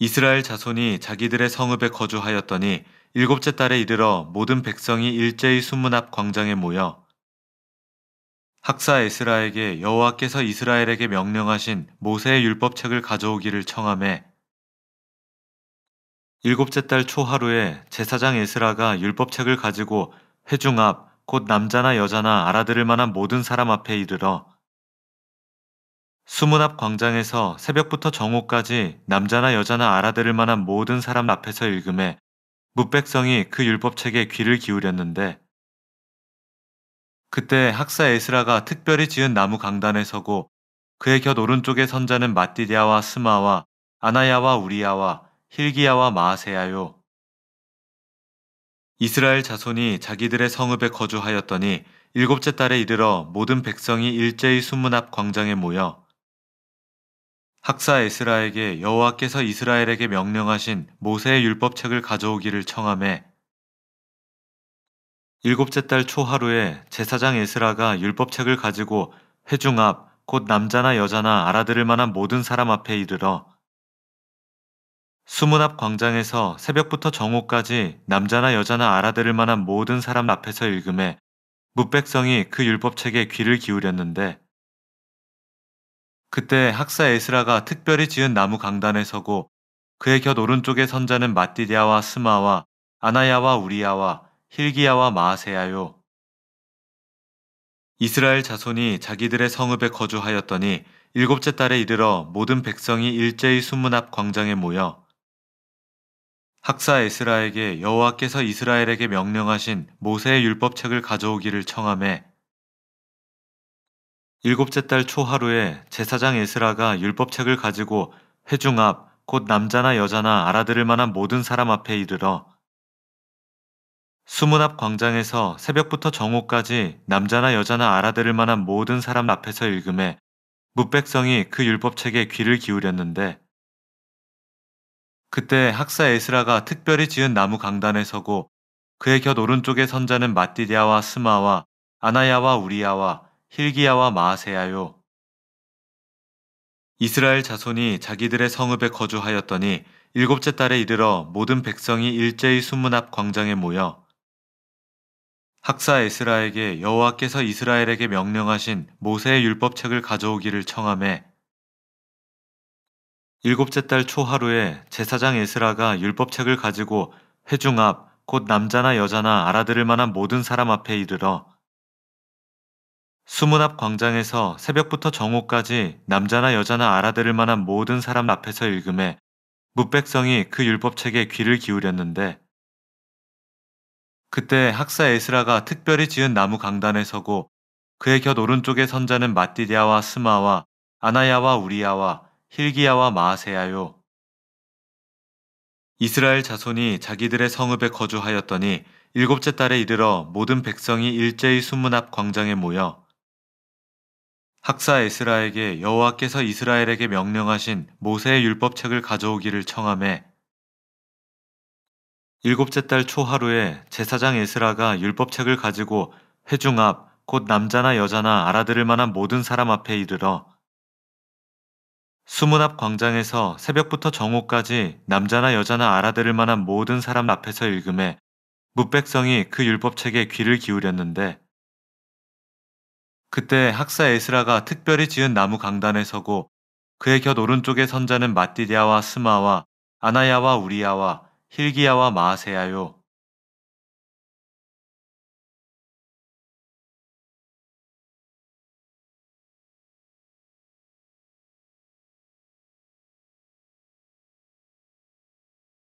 이스라엘 자손이 자기들의 성읍에 거주하였더니 일곱째 달에 이르러 모든 백성이 일제히 순문 앞 광장에 모여 학사 에스라에게 여호와께서 이스라엘에게 명령하신 모세의 율법책을 가져오기를 청함해 일곱째 달 초하루에 제사장 에스라가 율법책을 가지고 회중 앞 곧 남자나 여자나 알아들을 만한 모든 사람 앞에 이르러 수문 앞 광장에서 새벽부터 정오까지 남자나 여자나 알아들을 만한 모든 사람 앞에서 읽음해 무백성이 그 율법책에 귀를 기울였는데 그때 학사 에스라가 특별히 지은 나무 강단에 서고 그의 곁 오른쪽에 선 자는 마띠디아와 스마와 아나야와 우리야와 힐기야와 마아세야요. 이스라엘 자손이 자기들의 성읍에 거주하였더니 일곱째 달에 이르러 모든 백성이 일제히 수문 앞 광장에 모여 학사 에스라에게 여호와께서 이스라엘에게 명령하신 모세의 율법책을 가져오기를 청함해 일곱째 달 초하루에 제사장 에스라가 율법책을 가지고 회중 앞 곧 남자나 여자나 알아들을 만한 모든 사람 앞에 이르러 수문 앞 광장에서 새벽부터 정오까지 남자나 여자나 알아들을 만한 모든 사람 앞에서 읽음에 무백성이 그 율법책에 귀를 기울였는데 그때 학사 에스라가 특별히 지은 나무 강단에 서고 그의 곁 오른쪽에 선 자는 마띠디아와 스마와 아나야와 우리야와 힐기야와 마세야요 이스라엘 자손이 자기들의 성읍에 거주하였더니 일곱째 달에 이르러 모든 백성이 일제히 수문 앞 광장에 모여 학사 에스라에게 여호와께서 이스라엘에게 명령하신 모세의 율법책을 가져오기를 청함해 일곱째 달 초하루에 제사장 에스라가 율법책을 가지고 회중 앞, 곧 남자나 여자나 알아들을 만한 모든 사람 앞에 이르러 수문 앞 광장에서 새벽부터 정오까지 남자나 여자나 알아들을 만한 모든 사람 앞에서 읽음에 무백성이 그 율법책에 귀를 기울였는데 그때 학사 에스라가 특별히 지은 나무 강단에 서고 그의 곁 오른쪽에 선 자는 마띠디아와 스마와 아나야와 우리야와 힐기야와 마세야요 이스라엘 자손이 자기들의 성읍에 거주하였더니 일곱째 달에 이르러 모든 백성이 일제히 순문 앞 광장에 모여 학사 에스라에게 여호와께서 이스라엘에게 명령하신 모세의 율법책을 가져오기를 청함해 일곱째 달 초하루에 제사장 에스라가 율법책을 가지고 회중 앞 곧 남자나 여자나 알아들을 만한 모든 사람 앞에 이르러 수문 앞 광장에서 새벽부터 정오까지 남자나 여자나 알아들을 만한 모든 사람 앞에서 읽음해 무백성이 그 율법책에 귀를 기울였는데 그때 학사 에스라가 특별히 지은 나무 강단에 서고 그의 곁 오른쪽에 선 자는 마띠디아와 스마와 아나야와 우리야와 힐기야와 마아세야요. 이스라엘 자손이 자기들의 성읍에 거주하였더니 일곱째 달에 이르러 모든 백성이 일제히 수문 앞 광장에 모여 학사 에스라에게 여호와께서 이스라엘에게 명령하신 모세의 율법책을 가져오기를 청함해 일곱째 달 초하루에 제사장 에스라가 율법책을 가지고 회중 앞 곧 남자나 여자나 알아들을 만한 모든 사람 앞에 이르러 수문 앞 광장에서 새벽부터 정오까지 남자나 여자나 알아들을 만한 모든 사람 앞에서 읽음에 무백성이 그 율법책에 귀를 기울였는데 그때 학사 에스라가 특별히 지은 나무 강단에 서고 그의 곁 오른쪽에 선 자는 마띠디아와 스마와 아나야와 우리야와 힐기야와 마세야요